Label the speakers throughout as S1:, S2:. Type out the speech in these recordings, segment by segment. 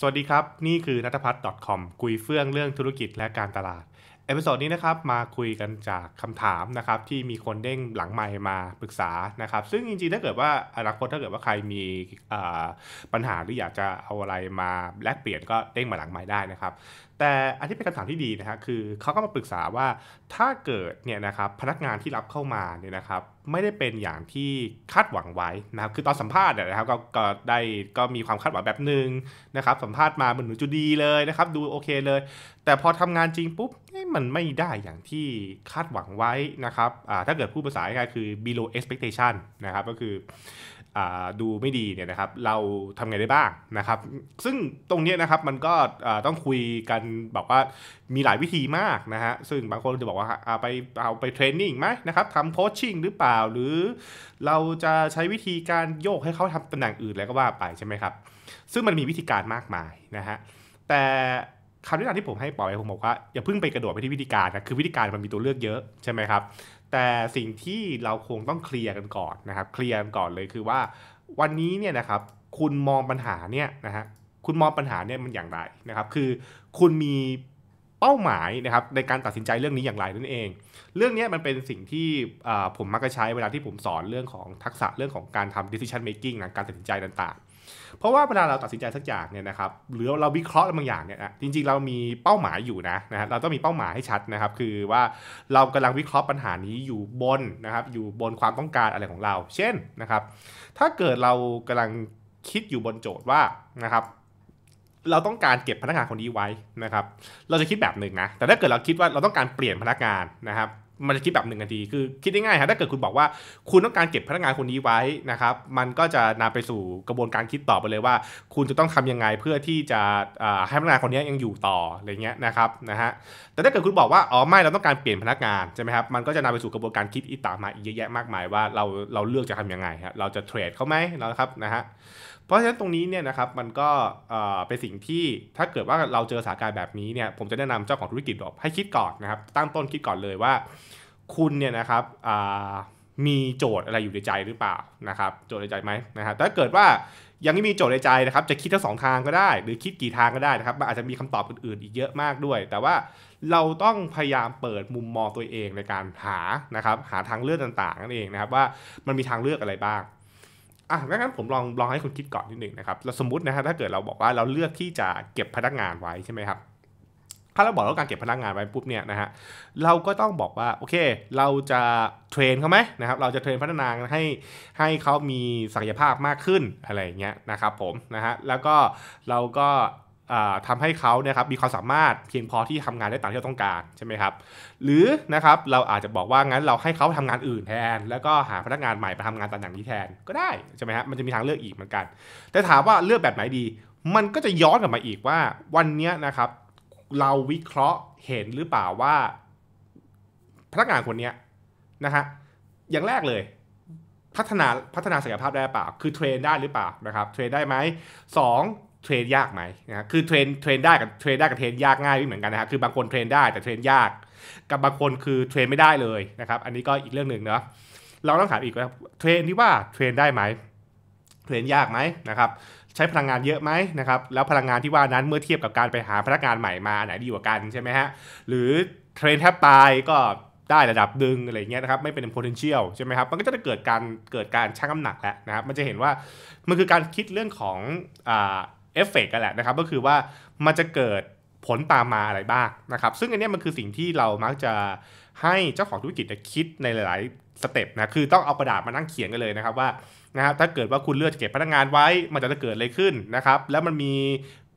S1: สวัสดีครับนี่คือนัทพัฒน์ .com คุยเฟื่องเรื่องธุรกิจและการตลาด เอพิโซดนี้นะครับมาคุยกันจากคำถามนะครับที่มีคนเด้งหลังไม่์มาปรึกษานะครับซึ่งจริงๆถ้าเกิดว่าอนาคตถ้าเกิดว่าใครมีปัญหาหรืออยากจะเอาอะไรมาแลกเปลี่ยนก็เด้งมาหลังไม่์ได้นะครับแต่อันที่เป็นคำถามที่ดีนะับคือเขาก็มาปรึกษาว่าถ้าเกิดเนี่ยนะครับพนักงานที่รับเข้ามาเนี่ยนะครับ ไม่ได้เป็นอย่างที่คาดหวังไว้นะครับคือตอนสัมภาษณ์เนี่ยนะครับกก็ได้ก็มีความคาดหวังแบบหนึ่งนะครับสัมภาษณ์มาเหมือนหนูจุดีเลยนะครับ ดูโอเคเลย แต่พอทำงานจริงปุ๊บมันไม่ได้อย่างที่คาดหวังไว้นะครับถ้าเกิดพูดภาษาง่ายคือ below expectation นะครับก็คือดูไม่ดีเนี่ยนะครับเราทำไงได้บ้างนะครับ ซึ่งตรงนี้นะครับมันก็ต้องคุยกันบอกว่ามีหลายวิธีมากนะฮะซึ่งบางคนจะบอกว่าไปเอาไปเทรนนิ่งไหมนะครับทำโคชชิ่งหรือเปล่าหรือเราจะใช้วิธีการโยกให้เขาทำตำแหน่งอื่นแล้วก็ว่าไปใช่ไหมครับซึ่งมันมีวิธีการมากมายนะฮะแต่คำแนะนำที่ผมให้ปอยผมบอกว่าอย่าเพิ่งไปกระโดดไปที่วิธีการนะคือวิธีการมันมีตัวเลือกเยอะใช่ไหมครับแต่สิ่งที่เราคงต้องเคลียร์กันก่อนนะครับเคลียร์กันก่อนเลยคือว่าวันนี้เนี่ยนะครับคุณมองปัญหาเนี่ยนะฮะคุณมองปัญหาเนี่ยมันอย่างไรนะครับคือคุณมีเป้าหมายนะครับในการตัดสินใจเรื่องนี้อย่างไรนั่นเอง เรื่องนี้มันเป็นสิ่งที่ผมมักจะใช้เวลาที่ผมสอนเรื่องของทักษะเรื่องของการทำ decision making นะการตัดสินใจต่างเพราะว่าเวลาเราตัดสินใจสักอย่างเนี่ยนะครับ หรือเราวิเคราะห์บางอย่างเนี่ยจริงๆเรามีเป้าหมายอยู่นะนะฮะเราต้องมีเป้าหมายให้ชัดนะครับ คือว่าเรากำลังวิเคราะห์ปัญหานี้อยู่บนนะครับ อยู่บนความต้องการอะไรของเรา เช่นนะครับ ถ้าเกิดเรากำลังคิดอยู่บนโจทย์ว่านะครับ เราต้องการเก็บพนักงานคนนี้ไว้นะครับ เราจะคิดแบบหนึ่งนะแต่ถ้าเกิดเราคิดว่าเราต้องการเปลี่ยนพนักงานนะครับมันจะคิดแบบหนึ่งกันทีคือคิดง่ายๆับถ้าเกิดคุณบอกว่าคุณต้องการเก็บพนักงานคนนี้ไว้นะครับ มันก็จะนำไปสู่กระบวนการคิดต่อไปเลยว่า คุณจะต้องทำยังไงเพื่อที่จะให้พนักงานคนนี้ยังอยู่ต่ออะไรเงี้ยนะครับ นะฮะ แต่ถ้าเกิดคุณบอกว่า อ๋อ ไม่ เราต้องการเปลี่ยนพนักงานใช่ไหมครับ มันก็จะนำไปสู่กระบวนการคิดอีกต่างมาเยอะแยะมากมายว่าเราเราเลือกจะทํำยังไงครับเราจะเทรดเขาไหมนะครับ นะฮะเพราะฉะนั้นตรงนี้เนี่ยนะครับมันก็เป็นสิ่งที่ถ้าเกิดว่าเราเจอสถานการณ์แบบนี้เนี่ยผมจะแนะนำเจ้าของธุรกิจอกให้คิดก่อนนะครับ ตั้งต้นคิดก่อนเลยว่า คุณเนี่ยนะครับมีโจทย์อะไรอยู่ในใจหรือเปล่านะครับโจทย์ในใจไหมนะครับถ้าเกิดว่ายังไม่มีโจทย์ในใจนะครับจะคิดทั้งสองทางก็ได้หรือคิดกี่ทางก็ได้นะครับมันอาจจะมีคำตอบอื่นๆอีกเยอะมากด้วย แต่ว่าเราต้องพยายามเปิดมุมมองตัวเองในการหานะครับหาทางเลือกต่างๆนั่นเองนะครับว่ามันมีทางเลือกอะไรบ้างอ่ะงั้นผมลองลองให้คุณคิดก่อนนิดหนึ่งนะครับเราสมมตินะฮะถ้าเกิดเราบอกว่าเราเลือกที่จะเก็บพนักงานไว้ใช่ไหมครับถ้าเราบอกว่าการเก็บพนักงานไว้ปุ๊บเนี่ยนะฮะเราก็ต้องบอกว่าโอเค เราจะเทรนเขาไหมนะครับเราจะเทรนพนักงานให้ให้เขามีศักยภาพมากขึ้นอะไรเงี้ยนะครับผมนะฮะแล้วก็เราก็ทำให้เขาเนี่ยครับมีความสามารถเพียงพอที่ทำงานได้ตามที่เราต้องการใช่ไหมครับหรือนะครับเราอาจจะบอกว่างั้นเราให้เขาทำงานอื่นแทน แล้วก็หาพนักงานใหม่ไปทำงานตำแหน่งนี้แทนก็ได้ใช่ไหมฮะมันจะมีทางเลือกอีกเหมือนกัน แต่ถามว่าเลือกแบบไหนดี มันก็จะย้อนกลับมาอีกว่า วันนี้นะครับเราวิเคราะห์เห็นหรือเปล่าว่า พนักงานคนนี้นะฮะอย่างแรกเลย พัฒนาพัฒนาศักยภาพได้เปล่าคือเทรนได้หรือเปล่านะครับเทรนได้ไหมสองเทรนยากไหมนะคือเทรนเทรนได้กับเทรนได้กับเทรนยากง่ายไม่เหมือนกันนะคะคือบางคนเทรนได้แต่เทรนยาก กับบางคนคือเทรนไม่ได้เลยนะครับ อันนี้ก็อีกเรื่องหนึ่งเนาะเราต้องถามอีกว่าเทรนที่ว่าเทรนได้ไหมเทรนยากไหมนะครับใช้พลังงานเยอะไหมนะครับ แล้วพลังงานที่ว่านั้นเมื่อเทียบกับการไปหาพนักงานใหม่มาไหนดีกว่ากันใช่ไหมฮะหรือเทรนแทบตายก็ได้ระดับดึงอะไรเงี้ยนะครับไม่เป็น potential ใช่ไหมครับมันก็จะเกิดการเกิดการชั่งน้ำหนักแล้วนะครับมันจะเห็นว่ามันคือการคิดเรื่องของอ่าเอฟเฟกต์กันแหละนะครับก็คือว่ามันจะเกิดผลตามมาอะไรบ้างนะครับซึ่งอันนี้มันคือสิ่งที่เรามักจะให้เจ้าของธุรกิจคิดในหลาย ๆ สเต็ปนะคือต้องเอากระดาษมานั่งเขียนกันเลยนะครับว่านะครับถ้าเกิดว่าคุณเลือกจะเก็บพนักงานไว้ มันจะเกิดอะไรขึ้นนะครับแล้วมันมี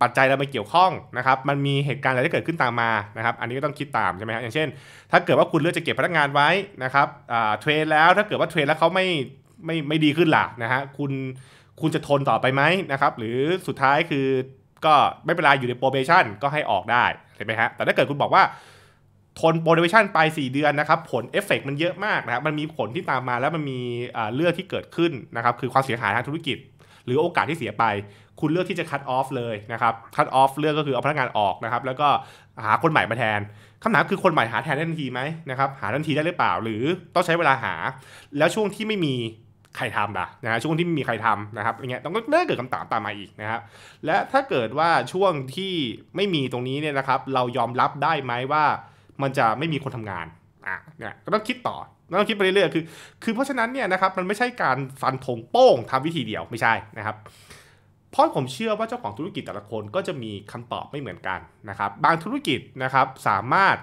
S1: ปัจจัยอะไรมาเกี่ยวข้องนะครับมันมีเหตุการณ์อะไรที่เกิดขึ้นตามมานะครับอันนี้ก็ต้องคิดตามใช่ไหมครับอย่างเช่น ถ้าเกิดว่าคุณเลือกจะเก็บพนักงานไว้นะครับเทรนแล้วถ้าเกิดว่าเทรนแล้วเขาไม่ไม่ไม่ดีขึ้นล่ะนะฮะคุณคุณจะทนต่อไปไหมนะครับหรือสุดท้ายคือก็ไม่เป็นไรอยู่ในโปรเบชั่น ก็ให้ออกได้ เห็นไหมฮะแต่ถ้าเกิดคุณบอกว่า ทนโปรเบชั่นไป 4 เดือนนะครับผลเอฟเฟกมันเยอะมากนะครับมันมีผลที่ตามมาแล้วมันมีเรื่องที่เกิดขึ้นนะครับ คือความเสียหายทางธุรกิจ หรือโอกาสที่เสียไป คุณเลือกที่จะคัดออฟเลยนะครับคัดออฟเลือกก็คือเอาพนักงานออกนะครับ แล้วก็หาคนใหม่มาแทนคำถามคือคนใหม่หาแทนได้ทันทีไหมนะครับหาทันทีได้หรือเปล่า หรือต้องใช้เวลาหา แล้วช่วงที่ไม่มีใครทำล่ะนะฮะช่วงที่ไม่มีใครทำนะครับอย่างเงี้ยต้องก็เกิดคำถามตามมาอีกนะครับและถ้าเกิดว่าช่วงที่ไม่มีตรงนี้เนี่ยนะครับเรายอมรับได้ไหมว่ามันจะไม่มีคนทำงานอ่ะเนี่ยก็ต้องคิดต่อต้องคิดไปเรื่อยๆคือคือ เพราะฉะนั้นเนี่ยนะครับมันไม่ใช่การฟันธงโป้งทำวิธีเดียวไม่ใช่นะครับ เพราะผมเชื่อว่าเจ้าของธุรกิจแต่ละคนก็จะมีคำตอบไม่เหมือนกันนะครับ บางธุรกิจนะครับสามารถ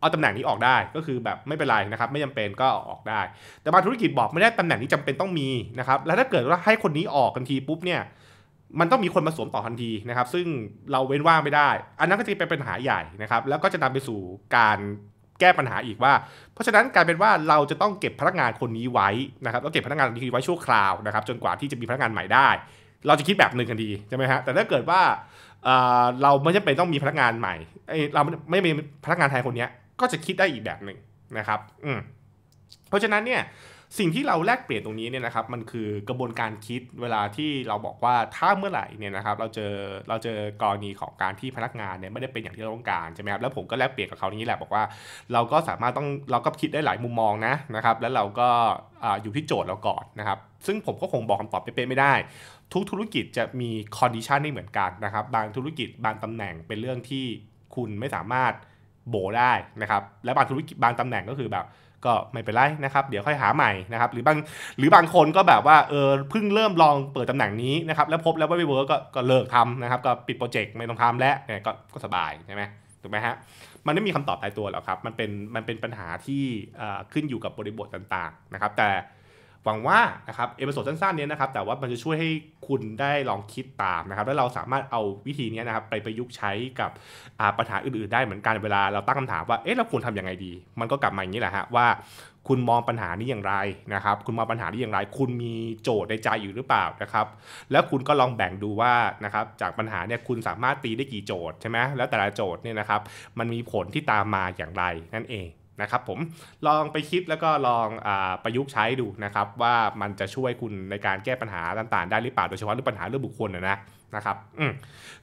S1: เอาตำแหน่งนี้ออกได้ก็คือแบบไม่เป็นไรนะครับไม่จำเป็นก็ออกได้ แต่บางธุรกิจบอกไม่ได้ตำแหน่งนี้จำเป็นต้องมีนะครับแล้วถ้าเกิดว่าให้คนนี้ออกทันทีปุ๊บเนี่ยมันต้องมีคนมาสวมต่อทันทีนะครับ ซึ่งเราเว้นว่างไม่ได้ อันนั้นก็จะเป็นปัญหาใหญ่นะครับ แล้วก็จะนำไปสู่การแก้ปัญหาอีกว่า เพราะฉะนั้นกลายเป็นว่าเราจะต้องเก็บพนักงานคนนี้ไว้นะครับแล้วเก็บพนักงานคนนี้ไว้ชั่วคราวนะครับจนกว่าที่จะมีพนักงานใหม่ได้ เราจะคิดแบบหนึ่งกันดีใช่ไหมฮะแต่ถ้าเกิดว่าเราไม่จำเป็นต้องมีพนักงานใหม่เราไม่ไม่มีพนักงานไทยคนนี้ก็จะคิดได้อีกแบบหนึ่งนะครับ อืมเพราะฉะนั้นเนี่ยสิ่งที่เราแลกเปลี่ยนตรงนี้เนี่ยนะครับ มันคือกระบวนการคิดเวลาที่เราบอกว่าถ้าเมื่อไหร่เนี่ยนะครับ เราเจอเราเจอกรณีของการที่พนักงานเนี่ยไม่ได้เป็นอย่างที่เราต้องการใช่ไหมครับแล้วผมก็แลกเปลี่ยนกับเขานี้แหละบอกว่า เราก็สามารถต้องเราก็คิดได้หลายมุมมองนะนะครับ แล้วเราก็อยู่ที่โจทย์เราก่อนนะครับ ซึ่งผมก็คงบอกคำตอบเป๊ะๆไม่ได้ ทุกธุรกิจจะมีคอนดิชันไม่เหมือนกันนะครับ บางธุรกิจบางตำแหน่งเป็นเรื่องที่คุณไม่สามารถโบได้นะครับและบางธุรกิจบางตำแหน่งก็คือแบบก็ไม่เป็นไรนะครับเดี๋ยวค่อยหาใหม่นะครับหรือบางหรือบางคนก็แบบว่าเออเพิ่งเริ่มลองเปิดตำแหน่งนี้นะครับแล้วพบแล้วว่าไม่เวิร์กก็เลิกทำนะครับก็ปิดโปรเจกต์ไม่ต้องทำแล้วเนี่ยก็ก็สบายใช่ไหมถูกไหมฮะมันไม่มีคำตอบตายตัวหรอกครับมันเป็นมันเป็นปัญหาที่ขึ้นอยู่กับบริบทต่าง ๆนะครับ แต่หวังว่านะครับเอพิโซดสั้นๆนี้นะครับแต่ว่ามันจะช่วยให้คุณได้ลองคิดตามนะครับแล้วเราสามารถเอาวิธีนี้นะครับไปประยุกต์ใช้กับปัญหาอื่นๆได้เหมือนกันเวลาเราตั้งคำถามว่าเอ๊ะเราควรทำยังไงดี มันก็กลับมาอย่างนี้แหละฮะว่าคุณมองปัญหานี้อย่างไรนะครับคุณมองปัญหานี้อย่างไร คุณมีโจทย์ในใจอยู่หรือเปล่านะครับแล้วคุณก็ลองแบ่งดูว่านะครับจากปัญหาเนี่ยคุณสามารถตีได้กี่โจทย์ใช่ไหมแล้วแต่ละโจทย์เนี่ยนะครับมันมีผลที่ตามมาอย่างไรนั่นเองนะครับผมลองไปคิดแล้วก็ลองอประยุกต์ใช้ดูนะครับ ว่ามันจะช่วยคุณในการแก้ปัญหาต่างๆ ได้หรือเปล่า โดยเฉพาะเรื่องปัญหาเรื่องบุคคลนะนะนะครับ อื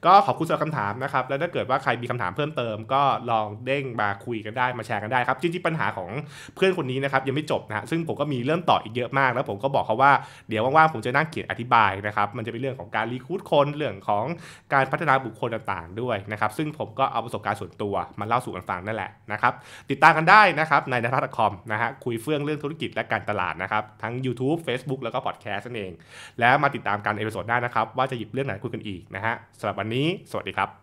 S1: ก็ขอบคุณสำหรับคำถามนะครับ แล้วถ้าเกิดว่าใครมีคำถามเพิ่มเติมก็ลองเด้งมาคุยกันได้ มาแชร์กันได้ครับ จริงๆปัญหาของเพื่อนคนนี้นะครับยังไม่จบนะฮะ ซึ่งผมก็มีเริ่มต่ออีกเยอะมาก แล้วผมก็บอกเขาว่าเดี๋ยวว่างๆผมจะนั่งเขียนอธิบายนะครับ มันจะเป็นเรื่องของการรีคูดคน เรื่องของการพัฒนาบุคคลต่างๆด้วยนะครับ ซึ่งผมก็เอาประสบการณ์ส่วนตัวมาเล่าสู่กันฟังนั่นแหละนะครับ ติดตามกันได้นะครับในนัทคอมนะฮะ คุยเฟื่องเรื่องธุรกิจและการตลาดนะครับ ทั้ง YouTube Facebook แล้วก็อดแคสต์นั่นเอง แล้วมาติดตามกันเอพิโซดหน้านะครับว่าจะหยิบเรื่องไหนคุยกันอีกนะฮะสำหรับวันนี้สวัสดีครับ